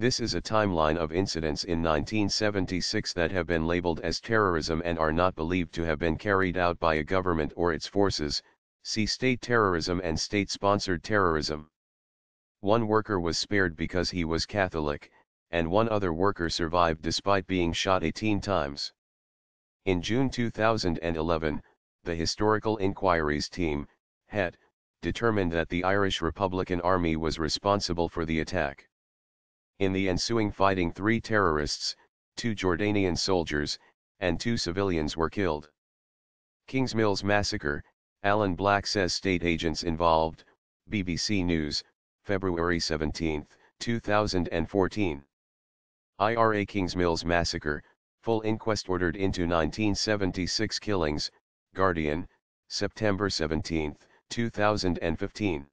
This is a timeline of incidents in 1976 that have been labeled as terrorism and are not believed to have been carried out by a government or its forces, see state terrorism and state-sponsored terrorism. One worker was spared because he was Catholic, and one other worker survived despite being shot 18 times. In June 2011, the Historical Inquiries Team, HET, determined that the Irish Republican Army was responsible for the attack. In the ensuing fighting three terrorists, two Jordanian soldiers, and two civilians were killed. Kingsmill's Massacre, Alan Black says state agents involved, BBC News, February 17, 2014. IRA Kingsmill's Massacre, full inquest ordered into 1976 killings, Guardian, September 17, 2015.